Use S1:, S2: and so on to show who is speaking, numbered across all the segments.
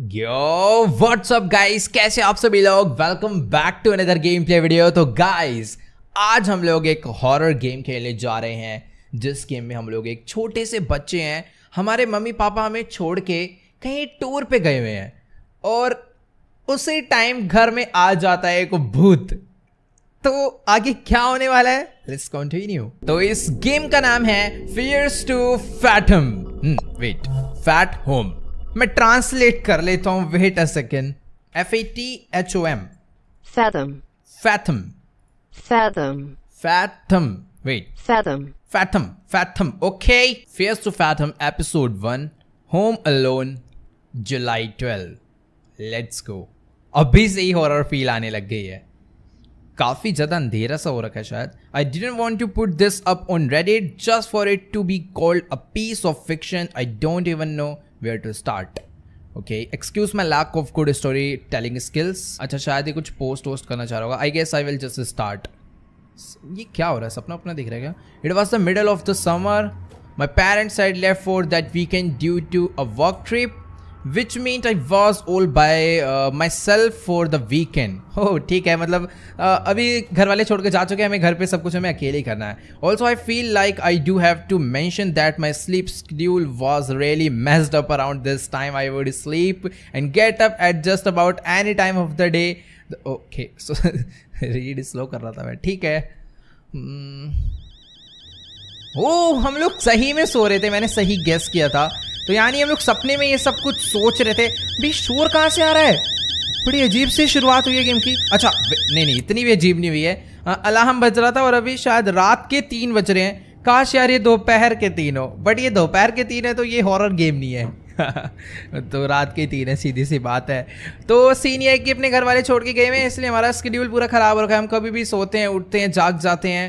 S1: what's up guys? कैसे आप सभी लोग welcome back to another game play video तो गाइज आज हम लोग एक हॉरर गेम खेलने जा रहे हैं जिस गेम में हम लोग एक छोटे से बच्चे हैं हमारे मम्मी पापा हमें छोड़ के कहीं टूर पे गए हुए हैं और उसी टाइम घर में आ जाता है एक भूत तो आगे क्या होने वाला है लेट्स कंटिन्यू तो इस गेम का नाम है fears to fathom wait fat home मैं ट्रांसलेट कर लेता हूँ wait a second F A T H O M fathom fathom fathom fathom wait fathom fathom fathom okay face to fathom episode one home alone July twelve let's go अभी से ही horror feel आने लग गई है काफ़ी ज़्यादा अंधेरा सा हो रखा है शायद I didn't want to put this up on Reddit just for it to be called a piece of fiction I don't even know where to start okay excuse my lack of good story telling skills अच्छा शायद ये कुछ post वोस्ट करना चाह रहा होगा I guess I will just start ये क्या हो रहा है सपना अपना दिख रहा है क्या it was the middle of the summer my parents I leave for that we can due to a work trip which mean I was all by myself for the weekend हो ठीक है मतलब uh, अभी घर वाले छोड़ के जा चुके हैं हमें घर पे सब कुछ हमें अकेले ही करना है also I feel like I do have to mention that my sleep schedule was really messed up around this time I would sleep and get up at just about any time of the day okay so read slow कर रहा था मैं ठीक है ओ hmm. oh, हम लोग सही में सो रहे थे मैंने सही गेस किया था तो यानी हम लोग सपने में ये सब कुछ सोच रहे थे भी शोर कहाँ से आ रहा है बड़ी अजीब सी शुरुआत हुई है गेम की अच्छा नहीं नहीं इतनी भी अजीब नहीं हुई है हाँ, अलार्म बज रहा था और अभी शायद रात के तीन बज रहे हैं काश यार ये दोपहर के तीन हो बट ये दोपहर के तीन है तो ये हॉरर गेम नहीं है तो रात के तीन है सीधी सी बात है तो सीन ये है कि अपने घर वाले छोड़ के गए हैं इसलिए हमारा स्कड्यूल पूरा ख़राब हो रखा है हम कभी भी सोते हैं उठते हैं जाग जाते हैं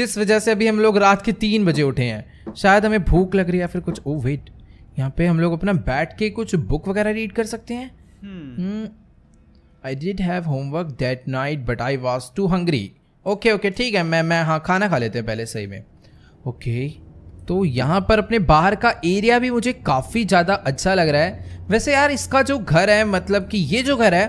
S1: जिस वजह से अभी हम लोग रात के तीन बजे उठे हैं शायद हमें भूख लग रही है फिर कुछ ओ oh, वेट यहाँ पे हम लोग अपना बैठ के कुछ बुक वगैरह रीड कर सकते हैं I did have homework that night but I was too hungry okay okay ठीक है मैं मैं हाँ खाना खा लेते हैं पहले सही में ओके okay. तो यहाँ पर अपने बाहर का एरिया भी मुझे काफ़ी ज़्यादा अच्छा लग रहा है वैसे यार इसका जो घर है मतलब कि ये जो घर है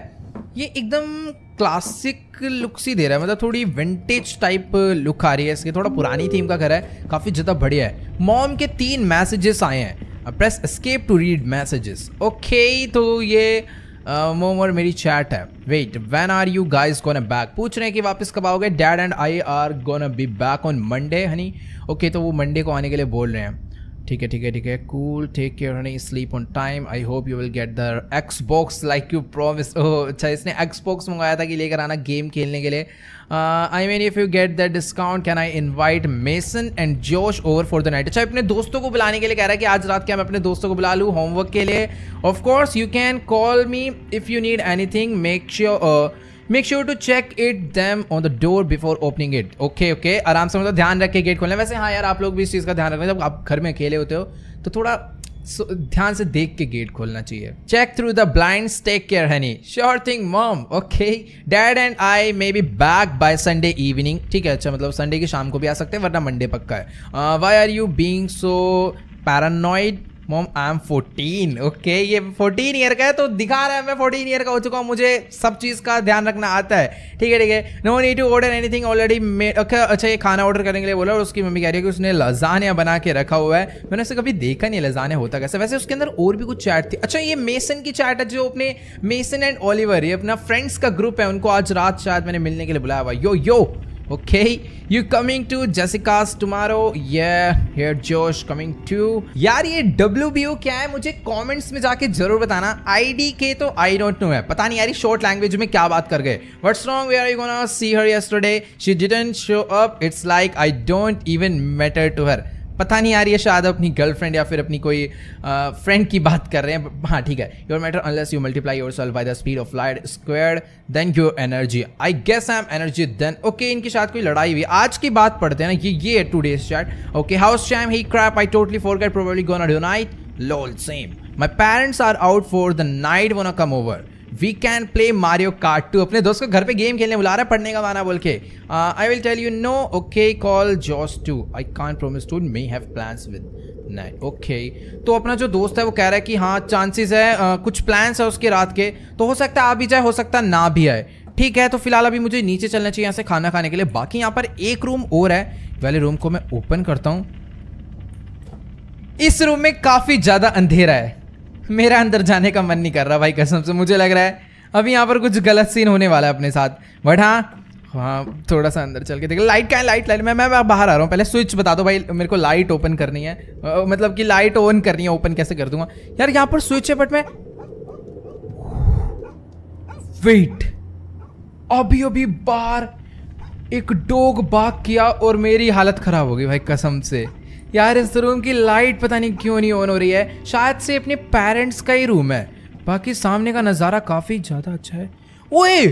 S1: ये एकदम क्लासिक लुक सी दे रहा है मतलब थोड़ी विंटेज टाइप लुक आ रही है इसके थोड़ा पुरानी थीम का घर है काफ़ी ज़्यादा बढ़िया है मॉम के तीन मैसेजेस आए हैं press escape to read messages okay तो ये uh, मोम और मेरी चैट है wait when are you guys gonna back पूछ रहे हैं कि वापस कब आओगे dad and I are gonna be back on Monday honey okay तो वो मंडे को आने के लिए बोल रहे हैं ठीक है ठीक है ठीक है cool take care honey sleep on time I hope you will get the Xbox like you promise oh अच्छा इसने एक्स बॉक्स मंगाया था कि लेकर आना गेम खेलने के लिए I mean if you get the discount can I invite Mason and Josh over for the night अच्छा अपने दोस्तों को बुलाने के लिए कह रहा है कि आज रात के मैं अपने दोस्तों को बुला लूँ होमवर्क के लिए of course you can call me if you need anything make sure make sure to check it them on the door before opening it okay okay आराम से मतलब ध्यान रख के गेट खोलना वैसे हाँ यार आप लोग भी इस चीज़ का ध्यान रखना जब आप घर में अकेले होते हो तो थोड़ा ध्यान से देख के गेट खोलना चाहिए check through the blind take care honey sure thing mom okay dad and I may be back by Sunday evening ठीक है अच्छा मतलब संडे की शाम को भी आ सकते हैं वरना मंडे पक्का है why are you being so paranoid mom I am fourteen okay ये फोर्टीन ईयर का है तो दिखा रहा है मैं फोर्टीन ईयर का हो चुका हूँ मुझे सब चीज़ का ध्यान रखना आता है ठीक है ठीक है no need to order anything already अच्छा ये खाना ऑर्डर करने के लिए बोला और उसकी मम्मी कह रही है कि उसने लजानिया बना के रखा हुआ है मैंने उसे कभी देखा नहीं लजानिया होता कैसे वैसे उसके अंदर और भी कुछ चैट थी अच्छा ये मेसन की चैट है जो अपने मेसन एंड ऑलिवर ये अपना फ्रेंड्स का ग्रुप है उनको आज रात शायद मैंने मिलने के लिए बुलाया हुआ यो यो Okay, you coming to Jessica's tomorrow? Yeah, here Josh coming to. यार ये WBO क्या है मुझे कमेंट्स में जाके जरूर बताना IDK तो I don't know है पता नहीं यार ये शॉर्ट लैंग्वेज में क्या बात कर गए What's wrong? Where are you gonna see her yesterday? She didn't show up. It's like I don't even matter to her. पता नहीं आ रही है शायद अपनी गर्लफ्रेंड या फिर अपनी कोई फ्रेंड की बात कर रहे हैं हाँ ठीक है your matter unless you multiply yourself by the speed of light square then your energy I guess I am energy then okay इनकी शायद कोई लड़ाई हुई आज की बात पढ़ते हैं ना ये ये है two days chat okay house time ही crap I totally forget probably gonna tonight lol same my parents are out for the night wanna come over we can play Mario Kart too अपने दोस्त को घर पे game खेलने बुला रहा है पढ़ने का माना बोल के I will tell you no okay call Josh too I can promise to may have plans with night okay okay. तो अपना जो दोस्त है वो कह रहा है कि हाँ चांसेस है आ, uh, कुछ प्लान्स है उसके रात के तो हो सकता है आ भी जाए हो सकता है ना भी आए ठीक है तो फिलहाल अभी मुझे नीचे चलना चाहिए यहाँ से खाना खाने के लिए बाकी यहाँ पर एक रूम और है वाले रूम को मैं ओपन करता हूँ इस रूम में काफ़ी ज़्यादा अंधेरा है मेरा अंदर जाने का मन नहीं कर रहा भाई कसम से मुझे लग रहा है अभी यहाँ पर कुछ गलत सीन होने वाला है अपने साथ बट हाँ हाँ थोड़ा सा अंदर चल के देख लाइट क्या लाइट लाइट मैं मैं बाहर आ रहा हूँ पहले स्विच बता दो भाई मेरे को लाइट ओपन करनी है मतलब कि लाइट ऑन करनी है ओपन कैसे कर दूंगा यार यहाँ पर स्विच है बट मैं वेट अभी अभी बार एक डोग बाग किया और मेरी हालत खराब हो गई भाई कसम से यार इस रूम की लाइट पता नहीं क्यों नहीं ऑन हो रही है शायद से अपने पेरेंट्स का ही रूम है बाकी सामने का नज़ारा काफ़ी ज़्यादा अच्छा है ओए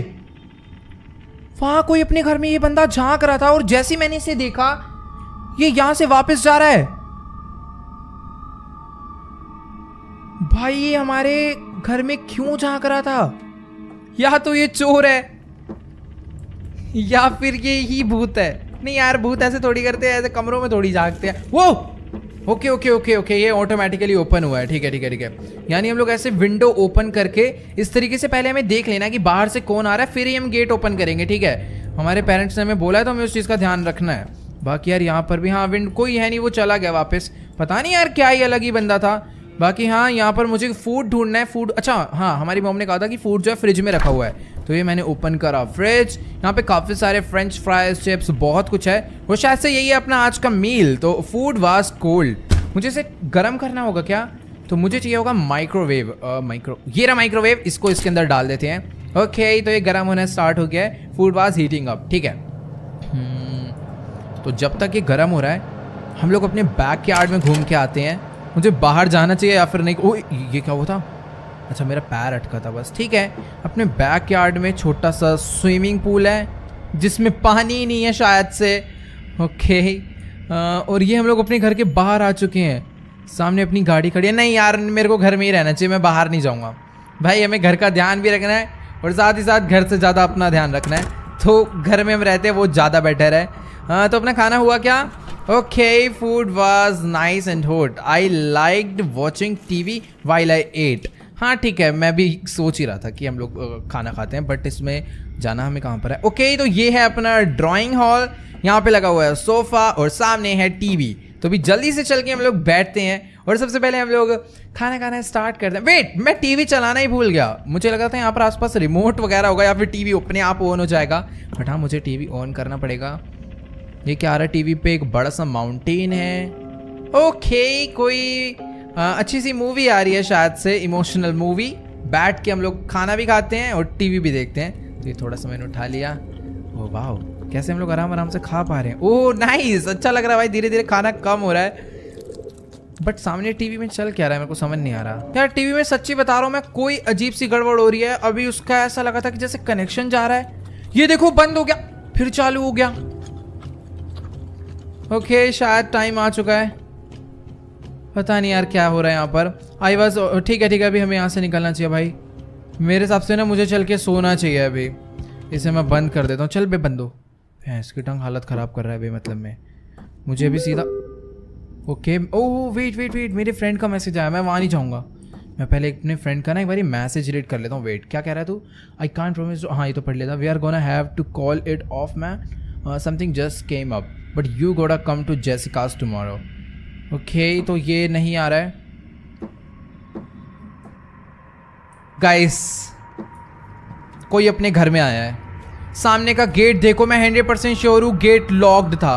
S1: वहां कोई अपने घर में ये बंदा झांक रहा था और जैसे मैंने इसे देखा ये यहां से वापस जा रहा है भाई ये हमारे घर में क्यों झांक रहा था या तो ये चोर है या फिर ये ही भूत है नहीं यार भूत ऐसे थोड़ी करते हैं ऐसे कमरों में थोड़ी जागते हैं वो ओके ओके ओके ओके ये ऑटोमेटिकली ओपन हुआ है ठीक है ठीक है ठीक है यानी हम लोग ऐसे विंडो ओपन करके इस तरीके से पहले हमें देख लेना कि बाहर से कौन आ रहा है फिर ही हम गेट ओपन करेंगे ठीक है हमारे पेरेंट्स ने हमें बोला है तो हमें उस चीज़ का ध्यान रखना है बाकी यार यहाँ पर भी हाँ विंड कोई है नहीं वो चला गया वापस पता नहीं यार क्या ही अलग ही बंदा था बाकी हाँ यहाँ पर मुझे फूड ढूंढना है फूड अच्छा हाँ हमारी मोम ने कहा था कि फूड जो है फ्रिज में रखा हुआ है तो ये मैंने ओपन करा फ्रिज यहाँ पे काफ़ी सारे फ्रेंच फ्राइज चिप्स बहुत कुछ है वो शायद से यही है अपना आज का मील तो फूड वाज कोल्ड मुझे इसे गर्म करना होगा क्या तो मुझे चाहिए होगा माइक्रोवेव माइक्रो ये रहा माइक्रोवेव इसको इसके अंदर डाल देते हैं ओके okay, तो ये गर्म होना स्टार्ट हो गया है फूड वाज हीटिंग अप ठीक है हम्म, तो जब तक ये गर्म हो रहा है हम लोग अपने बैक के आर्ट में घूम के आते हैं मुझे बाहर जाना चाहिए या फिर नहीं ओ ये क्या हुआ था अच्छा मेरा पैर अटका था बस ठीक है अपने बैक यार्ड में छोटा सा स्विमिंग पूल है जिसमें पानी नहीं है शायद से ओके और ये हम लोग अपने घर के बाहर आ चुके हैं सामने अपनी गाड़ी खड़ी है नहीं यार मेरे को घर में ही रहना चाहिए मैं बाहर नहीं जाऊँगा भाई हमें घर का ध्यान भी रखना है और साथ ही साथ घर से ज़्यादा अपना ध्यान रखना है तो घर में हम रहते हैं वो ज़्यादा बेटर है आ, तो अपना खाना हुआ क्या okay food was nice and hot I like watching T V why I ate हाँ ठीक है मैं भी सोच ही रहा था कि हम लोग खाना खाते हैं बट इसमें जाना हमें कहाँ पर है ओके तो ये है अपना ड्राइंग हॉल यहाँ पे लगा हुआ है सोफ़ा और सामने है टीवी तो भी जल्दी से चल के हम लोग बैठते हैं और सबसे पहले हम लोग खाना खाना स्टार्ट करते हैं वेट मैं टीवी चलाना ही भूल गया मुझे लगा था यहाँ पर आसपास रिमोट वगैरह होगा या फिर टीवी अपने आप ऑन हो जाएगा बट हाँ मुझे टीवी ऑन करना पड़ेगा ये क्या आ रहा है टीवी पे एक बड़ा सा माउंटेन है ओके कोई आ, हाँ, अच्छी सी मूवी आ रही है शायद से इमोशनल मूवी बैठ के हम लोग खाना भी खाते हैं और टीवी भी देखते हैं तो ये थोड़ा सा मैंने उठा लिया ओ वाह कैसे हम लोग आराम आराम से खा पा रहे हैं ओह नाइस अच्छा लग रहा है भाई धीरे धीरे खाना कम हो रहा है बट सामने टीवी में चल क्या रहा है मेरे को समझ नहीं आ रहा यार टीवी में सच्ची बता रहा हूँ मैं कोई अजीब सी गड़बड़ हो रही है अभी उसका ऐसा लगा था कि जैसे कनेक्शन जा रहा है ये देखो बंद हो गया फिर चालू हो गया ओके शायद टाइम आ चुका है पता नहीं यार क्या हो रहा है यहाँ पर आई वॉज ठीक है ठीक है अभी हमें यहाँ से निकलना चाहिए भाई मेरे हिसाब से ना मुझे चल के सोना चाहिए अभी इसे मैं बंद कर देता हूँ चल बे बंदो भैंस की टंग हालत ख़राब कर रहा है भाई मतलब मैं मुझे अभी सीधा okay oh wait wait wait मेरे फ्रेंड का मैसेज आया मैं वहाँ नहीं जाऊँगा मैं पहले अपने फ्रेंड का ना एक बार मैसेज रीड कर लेता हूँ वेट क्या कह रहा है तू आई कॉन्ट प्रोमिस हाँ ये तो पढ़ लेता we are gonna have to call it off man something just came up but you gotta come to Jessica's tomorrow okay okay, तो ये नहीं आ रहा है गाइस कोई अपने घर में आया है सामने का गेट देखो मैं हंड्रेड परसेंट श्योर हूं गेट लॉक्ड था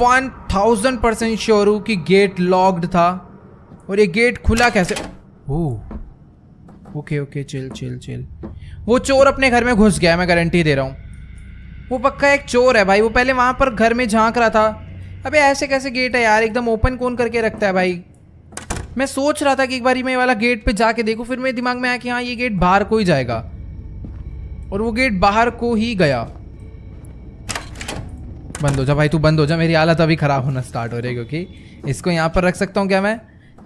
S1: वन थाउजेंड परसेंट श्योर हूं कि गेट लॉक्ड था और ये गेट खुला कैसे हो okay okay chill chill chill वो चोर अपने घर में घुस गया मैं गारंटी दे रहा हूं वो पक्का एक चोर है भाई वो पहले वहां पर घर में झांक रहा था अबे ऐसे कैसे गेट है यार एकदम ओपन कौन करके रखता है भाई मैं सोच रहा था कि एक बार मैं वाला गेट पे जाके देखूँ फिर मेरे दिमाग में आया कि हाँ ये गेट बाहर को ही जाएगा और वो गेट बाहर को ही गया बंद हो जा भाई तू बंद हो जा मेरी हालत अभी ख़राब होना स्टार्ट हो रही है क्योंकि इसको यहाँ पर रख सकता हूँ क्या मैं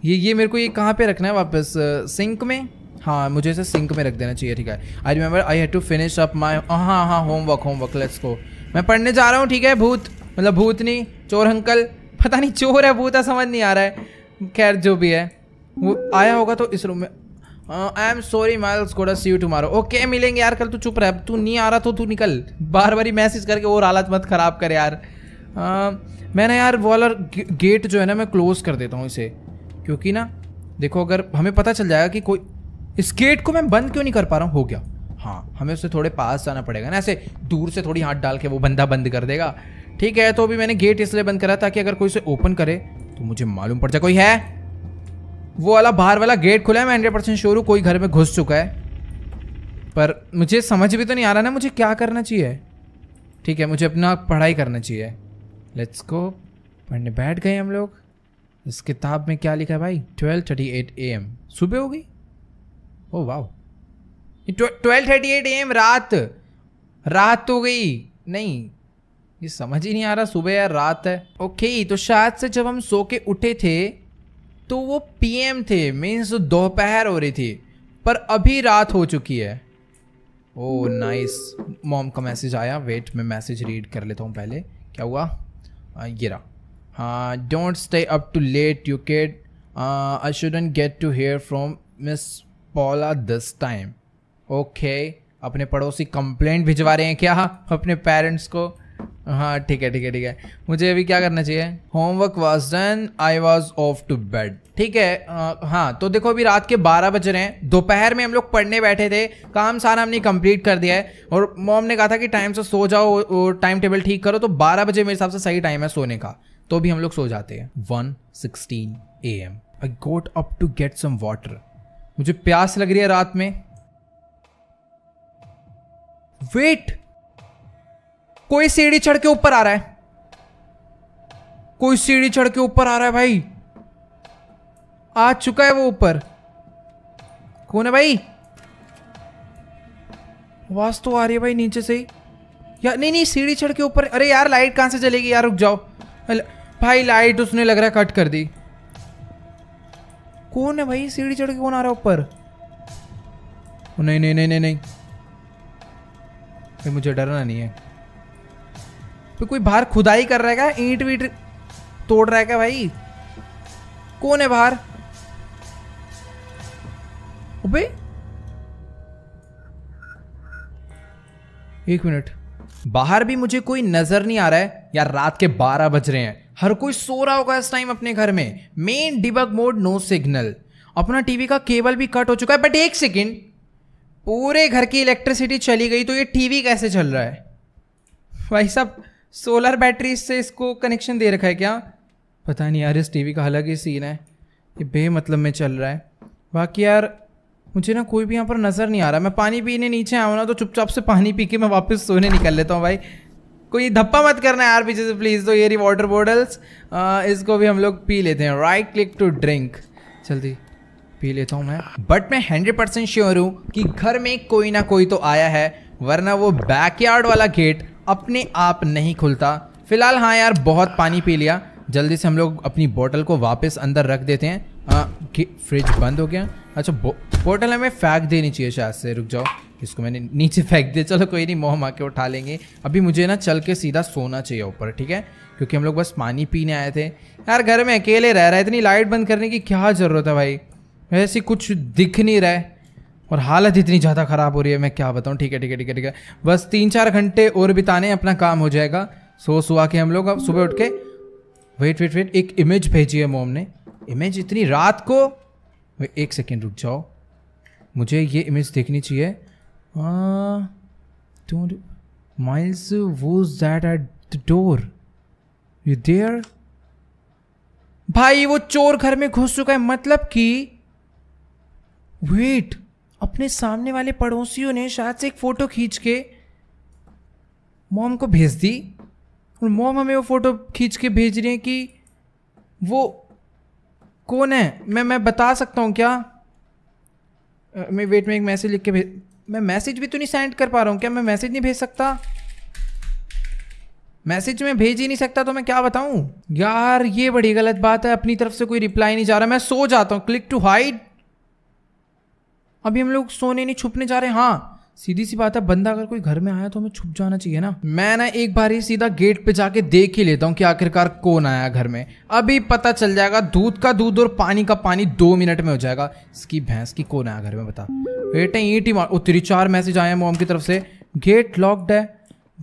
S1: ये ये मेरे को ये कहाँ पे रखना है वापस सिंक में हाँ मुझे इसे सिंक में रख देना चाहिए ठीक है I remember I have to finish up my हाँ हाँ होमवर्क होमवर्क लेट्स को मैं पढ़ने जा रहा हूँ ठीक है भूत मतलब भूत नहीं चोर अंकल पता नहीं चोर है भूत तो है समझ नहीं आ रहा है खैर जो भी है वो आया होगा तो इस रूम में आई एम सॉरी माइल्स गोडा सी यू टुमारो ओके मिलेंगे यार कल तू चुप रहा है तू नहीं आ रहा तो तू निकल बार बार ही मैसेज करके और हालत मत ख़राब कर यार uh, मैंने यार वॉलर गेट जो है ना मैं क्लोज़ कर देता हूँ इसे क्योंकि ना देखो अगर हमें पता चल जाएगा कि कोई इस गेट को मैं बंद क्यों नहीं कर पा रहा हूँ हो गया हाँ हमें उससे थोड़े पास जाना पड़ेगा ना ऐसे दूर से थोड़ी हाथ डाल के वो बंदा बंद कर देगा ठीक है तो अभी मैंने गेट इसलिए बंद करा ताकि अगर कोई से ओपन करे तो मुझे मालूम पड़ जाए कोई है वो वाला बाहर वाला गेट खुला है मैं हंड्रेड परसेंट शोरू हूँ कोई घर में घुस चुका है पर मुझे समझ भी तो नहीं आ रहा ना मुझे क्या करना चाहिए ठीक है मुझे अपना पढ़ाई करना चाहिए लेट्स गो पढ़ने बैठ गए हम लोग इस किताब में क्या लिखा है भाई twelve thirty eight A M सुबह हो गई ओ वाह twelve thirty eight A M रात रात हो गई नहीं ये समझ ही नहीं आ रहा सुबह या रात है ओके तो शायद से जब हम सो के उठे थे तो वो पीएम थे मीन्स दोपहर हो रही थी पर अभी रात हो चुकी है ओ नाइस मॉम का मैसेज आया वेट मैं मैसेज रीड कर लेता हूँ पहले क्या हुआ आ, ये रहा हाँ don't stay up too late you Kate I shouldn't get to hear from Miss Paula this time okay अपने पड़ोसी कंप्लेंट भिजवा रहे हैं क्या अपने पेरेंट्स को हाँ ठीक है ठीक है ठीक है मुझे अभी क्या करना चाहिए homework was done I was off to bed ठीक है आ, हाँ तो देखो अभी रात के 12 बज रहे हैं दोपहर में हम लोग पढ़ने बैठे थे काम सारा हमने कंप्लीट कर दिया है और मॉम ने कहा था कि टाइम से सो जाओ टाइम टेबल ठीक करो तो 12 बजे मेरे हिसाब से सही टाइम है सोने का तो भी हम लोग सो जाते हैं one sixteen A M I got up to get some water मुझे प्यास लग रही है रात में वेट कोई सीढ़ी चढ़ के ऊपर आ रहा है कोई सीढ़ी चढ़ के ऊपर आ रहा है भाई आ चुका है वो ऊपर कौन है भाई आवाज तो आ रही है भाई नीचे से ही यार नहीं नहीं सीढ़ी चढ़ के ऊपर अरे यार लाइट कहां से चलेगी यार रुक जाओ भाई लाइट उसने लग रहा है कट कर दी कौन है भाई सीढ़ी चढ़ के कौन आ रहा है ऊपर नहीं नहीं नहीं नहीं नहीं मुझे डरना नहीं है तो कोई बाहर खुदाई कर रहेगा ईट ईंट वीट तोड़ रहा है भाई कौन है बाहर अबे एक मिनट बाहर भी मुझे कोई नजर नहीं आ रहा है यार रात के 12 बज रहे हैं हर कोई सो रहा होगा इस टाइम अपने घर में main debug mode no signal अपना टीवी का केबल भी कट हो चुका है बट एक सेकेंड पूरे घर की इलेक्ट्रिसिटी चली गई तो ये टीवी कैसे चल रहा है भाई साहब सोलर बैटरी से इसको कनेक्शन दे रखा है क्या पता नहीं यार इस टीवी का अलग ही सीन है ये बेमतलब में चल रहा है बाकी यार मुझे ना कोई भी यहाँ पर नज़र नहीं आ रहा मैं पानी पीने नीचे आऊँ ना तो चुपचाप से पानी पी के मैं वापस सोने निकल लेता हूँ भाई कोई धप्पा मत करना यार पीछे से प्लीज़ तो ये रही वाटर बॉटल्स इसको भी हम लोग पी लेते हैं राइट क्लिक टू ड्रिंक जल्दी पी लेता हूँ मैं बट मैं हंड्रेड परसेंट श्योर हूँ कि घर में कोई ना कोई तो आया है वरना वो बैकयार्ड वाला गेट अपने आप नहीं खुलता फिलहाल हाँ यार बहुत पानी पी लिया जल्दी से हम लोग अपनी बोतल को वापस अंदर रख देते हैं आ, फ्रिज बंद हो गया अच्छा बो, बोतल हमें फेंक देनी चाहिए शायद से रुक जाओ इसको मैंने नीचे फेंक दिया चलो कोई नहीं मोह माँ के उठा लेंगे अभी मुझे ना चल के सीधा सोना चाहिए ऊपर ठीक है क्योंकि हम लोग बस पानी पीने आए थे यार घर में अकेले रह रहा है इतनी लाइट बंद करने की क्या ज़रूरत है भाई वैसे कुछ दिख नहीं रहा है और हालत इतनी ज़्यादा ख़राब हो रही है मैं क्या बताऊँ ठीक है ठीक है ठीक है ठीक है बस तीन चार घंटे और बिताने अपना काम हो जाएगा सो सुहा के हम लोग अब सुबह उठ के वेट वेट वेट एक इमेज भेजी है मोम ने इमेज इतनी रात को एक सेकेंड रुक जाओ मुझे ये इमेज देखनी चाहिए miles who's that at the door you there भाई वो चोर घर में घुस चुका है मतलब कि वेट अपने सामने वाले पड़ोसियों ने शायद से एक फ़ोटो खींच के मॉम को भेज दी और मॉम हमें वो फ़ोटो खींच के भेज रही है कि वो कौन है मैं मैं बता सकता हूँ क्या मैं वेट में एक मैसेज लिख के भेज मैं मैसेज भी तो नहीं सेंड कर पा रहा हूँ क्या मैं मैसेज नहीं भेज सकता मैसेज में भेज ही नहीं सकता तो मैं क्या बताऊँ यार ये बड़ी गलत बात है अपनी तरफ से कोई रिप्लाई नहीं जा रहा मैं सो जाता हूँ क्लिक टू हाइड अभी हम लोग सोने नहीं छुपने जा रहे हाँ सीधी सी बात है बंदा अगर कोई घर में आया तो हमें छुप जाना चाहिए ना मैं ना एक बार ही सीधा गेट पे जाके देख ही लेता हूँ कि आखिरकार कौन आया घर में अभी पता चल जाएगा दूध का दूध और पानी का पानी दो मिनट में हो जाएगा इसकी भैंस की कौन आया घर में बता बेटे ईट ही मार तेरी चार मैसेज आए हैं मोम की तरफ से गेट लॉक्ड है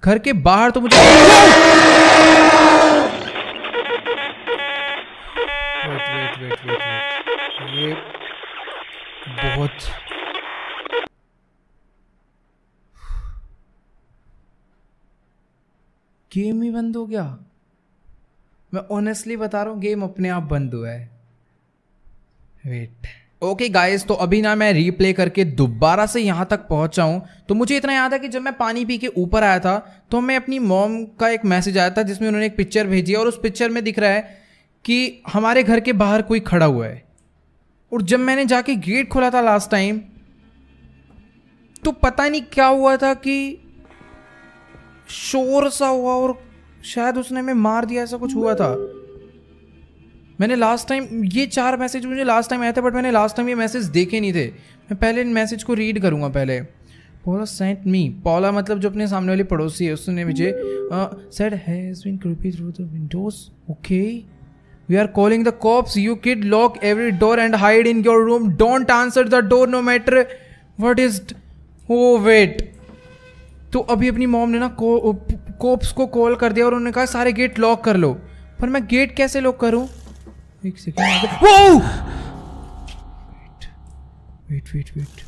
S1: घर के बाहर तो मुझे बहुत गेम ही बंद हो गया मैं ऑनेस्टली बता रहा हूँ गेम अपने आप बंद हुआ है वेट ओके okay गाइस तो अभी ना मैं रीप्ले करके दोबारा से यहाँ तक पहुँचा हूँ तो मुझे इतना याद है कि जब मैं पानी पी के ऊपर आया था तो मैं अपनी मॉम का एक मैसेज आया था जिसमें उन्होंने एक पिक्चर भेजी और उस पिक्चर में दिख रहा है कि हमारे घर के बाहर कोई खड़ा हुआ है और जब मैंने जाके गेट खोला था लास्ट टाइम तो पता नहीं क्या हुआ था कि शोर सा हुआ और शायद उसने मैं मार दिया ऐसा कुछ हुआ था मैंने लास्ट टाइम ये चार मैसेज मुझे लास्ट टाइम आए थे बट मैंने लास्ट टाइम ये मैसेज देखे नहीं थे मैं पहले इन मैसेज को रीड करूँगा पहले पोला सेंट मी पोला मतलब जो अपने सामने वाली पड़ोसी है उसने मुझे said has been through the windows okay we are calling the cops you kid lock every door and hide in your room don't answer the door no matter what is oh wait तो अभी अपनी mom ने ना को, cops को call कर दिया और उन्होंने कहा सारे गेट लॉक कर लो पर मैं गेट कैसे लॉक करूं एक सेकेंड वो वेट वेट वेट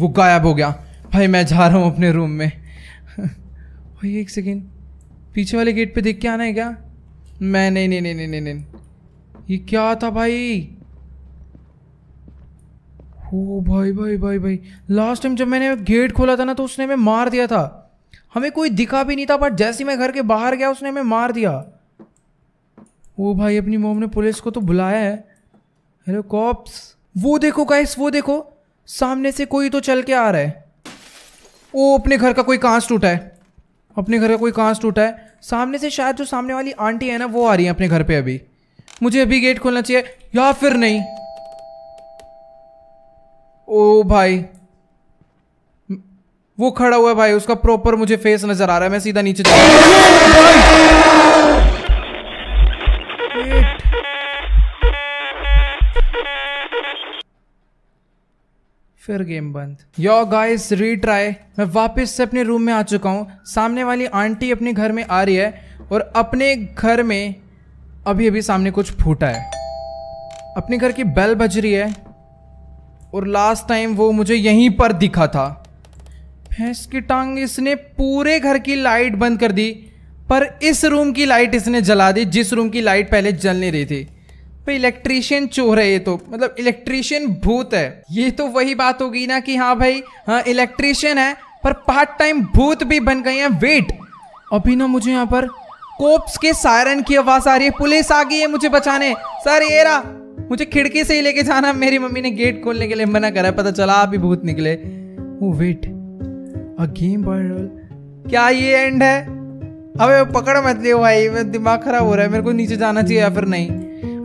S1: वो गायब हो गया भाई मैं जा रहा हूँ अपने रूम में भाई एक सेकेंड पीछे वाले गेट पे देख के आना है क्या मैं नहीं नहीं नहीं नहीं नहीं ये क्या था भाई ओ भाई भाई भाई भाई लास्ट टाइम जब मैंने गेट खोला था ना तो उसने हमें मार दिया था हमें कोई दिखा भी नहीं था बट जैसे ही मैं घर के बाहर गया उसने हमें मार दिया वो भाई अपनी मोम ने पुलिस को तो बुलाया है हेलो कॉप्स वो देखो गाइस वो देखो सामने से कोई तो चल के आ रहा है ओ अपने घर का कोई कांच टूटा है अपने घर का कोई कांच टूटा है सामने से शायद जो सामने वाली आंटी है ना वो आ रही है अपने घर पे अभी मुझे अभी गेट खोलना चाहिए या फिर नहीं ओ भाई वो खड़ा हुआ है भाई उसका प्रॉपर मुझे फेस नजर आ रहा है मैं सीधा नीचे जा फिर गेम बंद यो गाइस रीट्राई मैं वापस से अपने रूम में आ चुका हूँ सामने वाली आंटी अपने घर में आ रही है और अपने घर में अभी अभी सामने कुछ फूटा है अपने घर की बेल बज रही है और लास्ट टाइम वो मुझे यहीं पर दिखा था भैंस की टांग इसने पूरे घर की लाइट बंद कर दी पर इस रूम की लाइट इसने जला दी जिस रूम की लाइट पहले जल नहीं रही थी भाई इलेक्ट्रीशियन चोर है ये तो मतलब इलेक्ट्रीशियन भूत है ये तो वही बात होगी ना कि हाँ भाई हाँ इलेक्ट्रीशियन है पर पार्ट टाइम भूत भी बन गए हैं वेट अभी ना मुझे यहाँ पर कोप्स के सायरन की आवाज़ आ रही है पुलिस आ गई है मुझे बचाने सर ये रहा मुझे खिड़की से ही लेके जाना मेरी मम्मी ने गेट खोलने के लिए मना करा पता चला आप ही भूत निकले oh wait a game role क्या ये एंड है अबे पकड़ मत लियो भाई मेरा दिमाग खराब हो रहा है मेरे को नीचे जाना चाहिए या फिर नहीं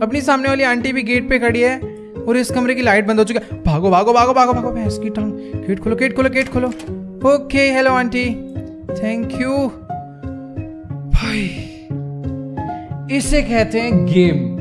S1: अपनी सामने वाली आंटी भी गेट पे खड़ी है और इस कमरे की लाइट बंद हो चुकी है भागो भागो भागो भागो भागो भैंस की टांग गेट खोलो गेट खोलो गेट खोलो okay hello aunty thank you भाई इसे कहते हैं गेम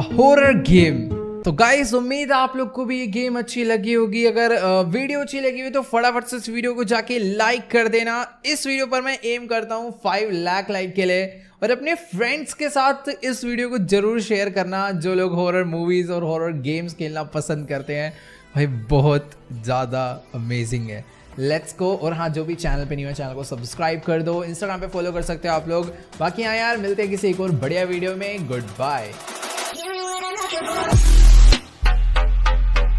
S1: हॉरर गेम तो गाइस उम्मीद है आप लोग को भी ये गेम अच्छी लगी होगी अगर वीडियो अच्छी लगी हुई तो फटाफट से इस वीडियो को जाके लाइक कर देना इस वीडियो पर मैं एम करता हूँ फाइव लाख लाइक के लिए और अपने फ्रेंड्स के साथ इस वीडियो को जरूर शेयर करना जो लोग हॉरर मूवीज़ और हॉरर गेम्स खेलना पसंद करते हैं भाई बहुत ज़्यादा अमेजिंग है लेट्स को और हाँ जो भी चैनल पे नहीं है चैनल को सब्सक्राइब कर दो इंस्टाग्राम पे फॉलो कर सकते हो आप लोग बाकी हाँ यार मिलते हैं किसी एक और बढ़िया वीडियो में गुड बाय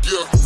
S1: Yeah.